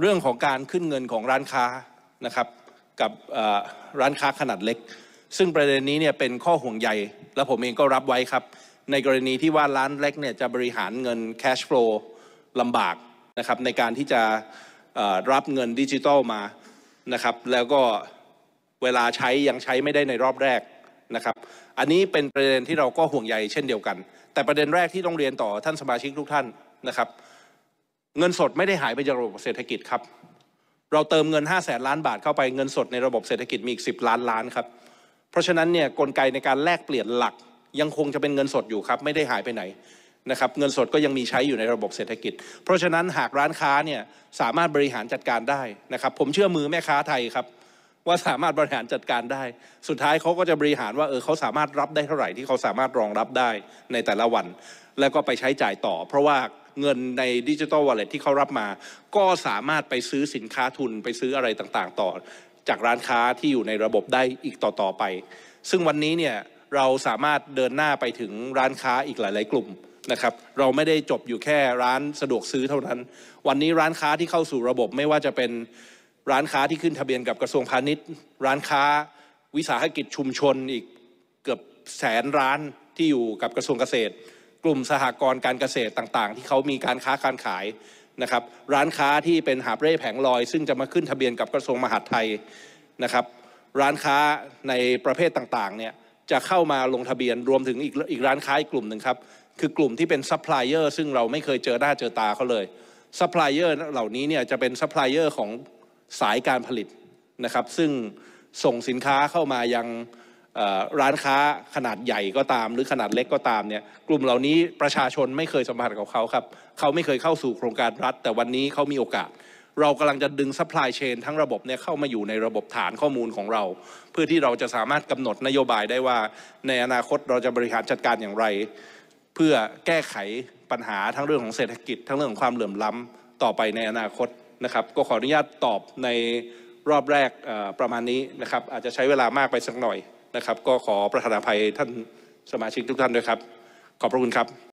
เรื่องของการขึ้นเงินของร้านค้านะครับ กับร้านค้าขนาดเล็ก ซึ่งประเด็นนี้เนี่ยเป็นข้อห่วงใยและผมเองก็รับไว้ครับ ในกรณีที่ว่าร้านเล็กเนี่ยจะบริหารเงินแคชฟลูลำบากนะครับในการที่จะรับเงินดิจิตอลมานะครับ แล้วก็เวลาใช้ยังใช้ไม่ได้ในรอบแรกนะครับ อันนี้เป็นประเด็นที่เราก็ห่วงใยเช่นเดียวกัน แต่ประเด็นแรกที่ต้องเรียนต่อท่านสมาชิกทุกท่านนะครับเงินสดไม่ได้หายไปจากระบบเศรษฐกิจครับ เราเติมเงิน5แสนล้านบาทเข้าไปเงินสดในระบบเศรษฐกิจมีอีก10 ล้านล้านครับ เพราะฉะนั้นเนี่ยกลไกในการแลกเปลี่ยนหลัก ยังคงจะเป็นเงินสดอยู่ครับ ไม่ได้หายไปไหนนะครับเงินสดก็ยังมีใช้อยู่ในระบบเศรษฐกิจ เพราะฉะนั้นหากร้านค้าเนี่ยสามารถบริหารจัดการได้นะครับผมเชื่อมือแม่ค้าไทยครับ ว่าสามารถบริหารจัดการได้ สุดท้ายเขาก็จะบริหารว่าเออเขาสามารถรับได้เท่าไหร่ที่เขาสามารถรองรับได้ในแต่ละวัน แล้วก็ไปใช้จ่ายต่อเพราะว่าเงินในดิจิทัลวอลเล็ตที่เขารับมา ก็สามารถไปซื้อสินค้าทุนไปซื้ออะไรต่างๆต่อ จากร้านค้าที่อยู่ในระบบได้อีกต่อๆไป ซึ่งวันนี้เนี่ยเราสามารถเดินหน้าไปถึงร้านค้าอีกหลาย ๆ กลุ่มนะครับเราไม่ได้จบอยู่แค่ร้านสะดวกซื้อเท่านั้น วันนี้ร้านค้าที่เข้าสู่ระบบไม่ว่าจะเป็นร้านค้าที่ขึ้นทะเบียนกับกระทรวงพาณิชย์ ร้านค้าวิสาหกิจชุมชนอีกเกือบแสนร้านที่อยู่กับกระทรวงเกษตรกลุ่มสหกรณ์การเกษตรต่างๆ ที่เขามีการค้าการขายนะครับร้านค้าที่เป็นหาบเร่แผงลอย ซึ่งจะมาขึ้นทะเบียนกับกระทรวงมหาดไทยนะครับ ร้านค้าในประเภทต่างๆเนี่ยจะเข้ามาลงทะเบียนรวมถึงอีกอีกร้านค้าอีกกลุ่มหนึ่งครับคือกลุ่มที่เป็นซัพพลายเออร์ซึ่งเราไม่เคยเจอหน้าเจอตาเขาเลยซัพพลายเออร์เหล่านี้เนี่ยจะเป็นซัพพลายเออร์ของสายการผลิตนะครับซึ่งส่งสินค้าเข้ามายังร้านค้าขนาดใหญ่ก็ตาม หรือขนาดเล็กก็ตามเนี่ยกลุ่มเหล่านี้ประชาชนไม่เคยสัมผัสกับเขาครับเขาไม่เคยเข้าสู่โครงการรัฐ แต่วันนี้เขามีโอกาส เรากำลังจะดึงซัพพลายเชนทั้งระบบเนี่ยเข้ามาอยู่ในระบบฐานข้อมูลของเรา เพื่อที่เราจะสามารถกำหนดนโยบายได้ว่า ในอนาคตเราจะบริหารจัดการอย่างไร เพื่อแก้ไขปัญหาทั้งเรื่องของเศรษฐกิจทั้งเรื่องของความเหลื่อมล้ำต่อไปในอนาคตนะครับก็ขออนุญาตตอบในรอบแรกประมาณนี้นะครับอาจจะใช้เวลามากไปสักหน่อยนะครับก็ขอประธานอภัยท่านสมาชิกทุกท่านด้วยครับ ขอบพระคุณครับ